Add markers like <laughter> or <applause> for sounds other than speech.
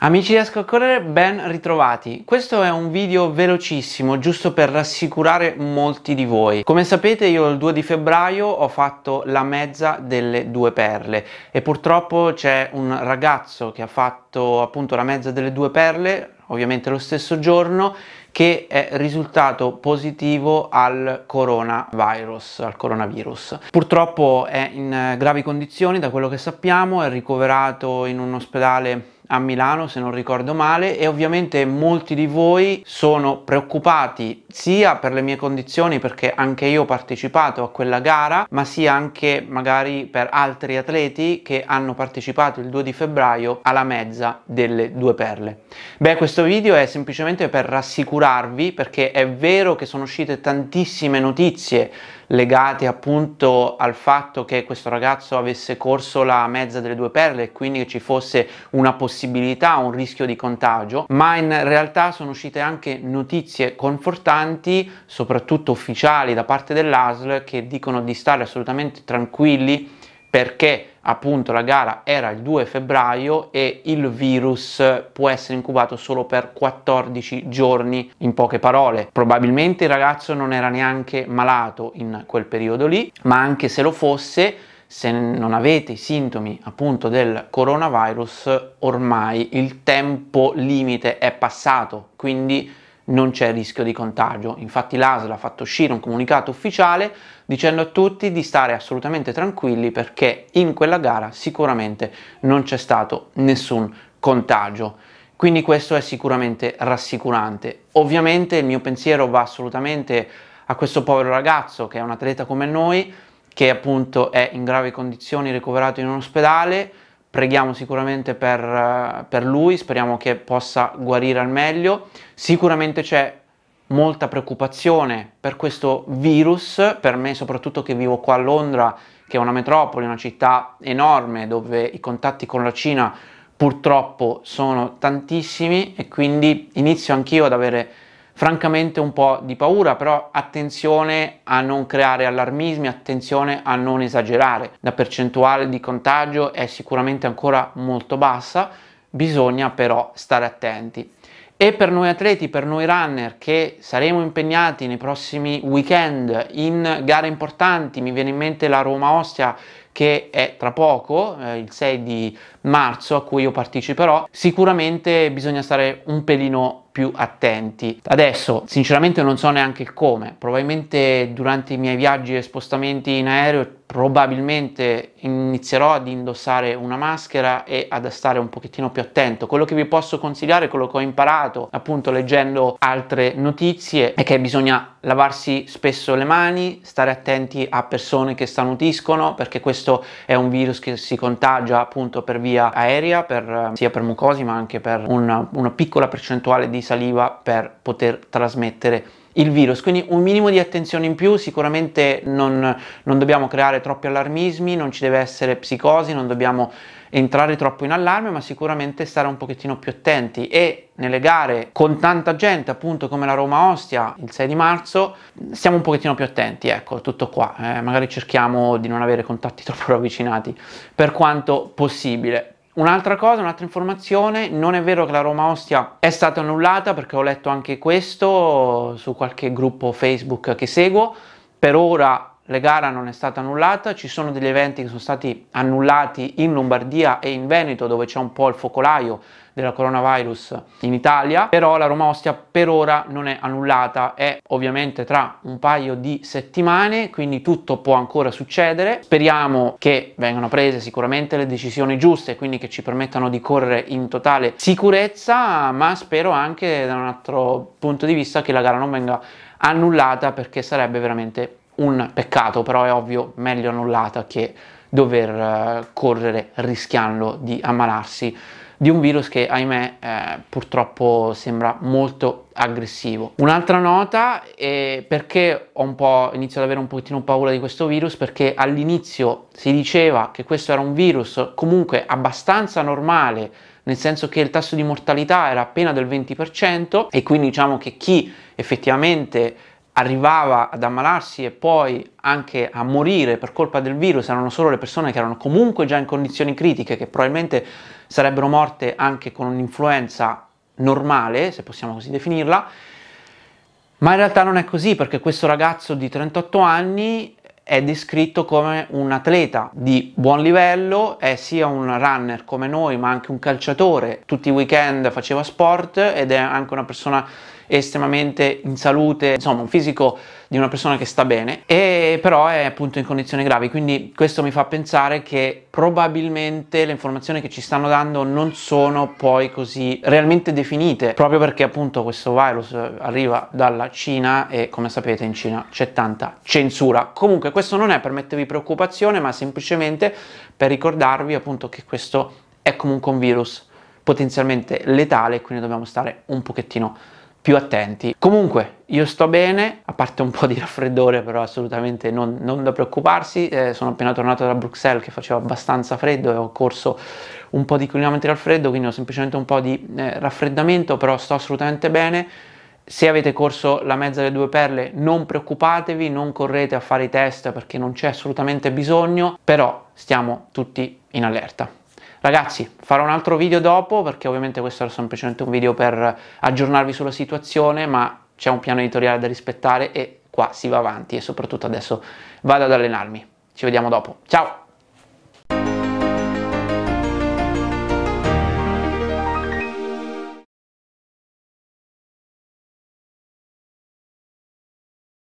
Amici di a Correre, ben ritrovati. Questo è un video velocissimo, giusto per rassicurare molti di voi. Come sapete io il 2 di febbraio ho fatto la mezza delle due perle e purtroppo c'è un ragazzo che ha fatto appunto la mezza delle due perle, ovviamente lo stesso giorno, che è risultato positivo al coronavirus, al coronavirus. Purtroppo è in gravi condizioni da quello che sappiamo, è ricoverato in un ospedale a Milano se non ricordo male e ovviamente molti di voi sono preoccupati sia per le mie condizioni perché anche io ho partecipato a quella gara ma sia anche magari per altri atleti che hanno partecipato il 2 di febbraio alla mezza delle due perle. Beh questo video è semplicemente per rassicurarvi perché è vero che sono uscite tantissime notizie legate appunto al fatto che questo ragazzo avesse corso la mezza delle due perle e quindi ci fosse una possibilità, un rischio di contagio, ma in realtà sono uscite anche notizie confortanti, soprattutto ufficiali da parte dell'ASL, che dicono di stare assolutamente tranquilli perché appunto la gara era il 2 febbraio e il virus può essere incubato solo per 14 giorni in poche parole probabilmente il ragazzo non era neanche malato in quel periodo lì ma anche se lo fosse se non avete i sintomi appunto del coronavirus ormai il tempo limite è passato quindi non c'è rischio di contagio. Infatti l'ASL ha fatto uscire un comunicato ufficiale dicendo a tutti di stare assolutamente tranquilli perché in quella gara sicuramente non c'è stato nessun contagio. Quindi questo è sicuramente rassicurante. Ovviamente il mio pensiero va assolutamente a questo povero ragazzo che è un atleta come noi, che appunto è in gravi condizioni, ricoverato in un ospedale, preghiamo sicuramente per, per lui, speriamo che possa guarire al meglio. Sicuramente c'è molta preoccupazione per questo virus, per me soprattutto che vivo qua a Londra, che è una metropoli, una città enorme dove i contatti con la Cina purtroppo sono tantissimi e quindi inizio anch'io ad avere francamente un po' di paura, però attenzione a non creare allarmismi, attenzione a non esagerare. La percentuale di contagio è sicuramente ancora molto bassa, bisogna però stare attenti. E per noi atleti, per noi runner che saremo impegnati nei prossimi weekend in gare importanti, mi viene in mente la Roma Ostia che è tra poco, eh, il 6 di marzo, a cui io parteciperò, sicuramente bisogna stare un pelino più attenti. Adesso sinceramente non so neanche il come, probabilmente durante i miei viaggi e spostamenti in aereo probabilmente inizierò ad indossare una maschera e ad stare un pochettino più attento. Quello che vi posso consigliare, quello che ho imparato appunto leggendo altre notizie, è che bisogna lavarsi spesso le mani, stare attenti a persone che stanutiscono perché questo è un virus che si contagia appunto per via aerea, per, sia per mucosi ma anche per una, una piccola percentuale di saliva per poter trasmettere il virus. Quindi un minimo di attenzione in più, sicuramente non, non dobbiamo creare troppi allarmismi, non ci deve essere psicosi, non dobbiamo entrare troppo in allarme, ma sicuramente stare un pochettino più attenti e nelle gare con tanta gente, appunto come la Roma Ostia il 6 di marzo, stiamo un pochettino più attenti, ecco, tutto qua. Eh, magari cerchiamo di non avere contatti <laughs> troppo ravvicinati per quanto possibile. Un'altra cosa, un'altra informazione, non è vero che la Roma Ostia è stata annullata perché ho letto anche questo su qualche gruppo Facebook che seguo, per ora la gara non è stata annullata, ci sono degli eventi che sono stati annullati in Lombardia e in Veneto dove c'è un po' il focolaio della coronavirus in Italia, però la Roma Ostia per ora non è annullata, è ovviamente tra un paio di settimane, quindi tutto può ancora succedere. Speriamo che vengano prese sicuramente le decisioni giuste, quindi che ci permettano di correre in totale sicurezza, ma spero anche da un altro punto di vista che la gara non venga annullata perché sarebbe veramente un peccato, però è ovvio meglio annullata che dover eh, correre rischiando di ammalarsi di un virus che ahimè eh, purtroppo sembra molto aggressivo. Un'altra nota è perché ho un po' inizio ad avere un pochettino paura di questo virus perché all'inizio si diceva che questo era un virus comunque abbastanza normale nel senso che il tasso di mortalità era appena del 20% e quindi diciamo che chi effettivamente arrivava ad ammalarsi e poi anche a morire per colpa del virus erano solo le persone che erano comunque già in condizioni critiche, che probabilmente sarebbero morte anche con un'influenza normale, se possiamo così definirla, ma in realtà non è così perché questo ragazzo di 38 anni è descritto come un atleta di buon livello, è sia un runner come noi ma anche un calciatore, tutti i weekend faceva sport ed è anche una persona estremamente in salute, insomma un fisico di una persona che sta bene e però è appunto in condizioni gravi, quindi questo mi fa pensare che probabilmente le informazioni che ci stanno dando non sono poi così realmente definite, proprio perché appunto questo virus eh, arriva dalla Cina e come sapete in Cina c'è tanta censura. Comunque questo non è per mettervi preoccupazione, ma semplicemente per ricordarvi appunto che questo è comunque un virus potenzialmente letale, quindi dobbiamo stare un pochettino più attenti. Comunque, io sto bene, a parte un po' di raffreddore, però assolutamente non, non da preoccuparsi. Eh, sono appena tornato da Bruxelles che faceva abbastanza freddo e ho corso un po' di chilometri al freddo, quindi ho semplicemente un po' di eh, raffreddamento, però sto assolutamente bene. Se avete corso la mezza delle due perle non preoccupatevi, non correte a fare i test perché non c'è assolutamente bisogno, però stiamo tutti in allerta. Ragazzi, farò un altro video dopo perché ovviamente questo era semplicemente un video per aggiornarvi sulla situazione, ma c'è un piano editoriale da rispettare e qua si va avanti e soprattutto adesso vado ad allenarmi. Ci vediamo dopo. Ciao!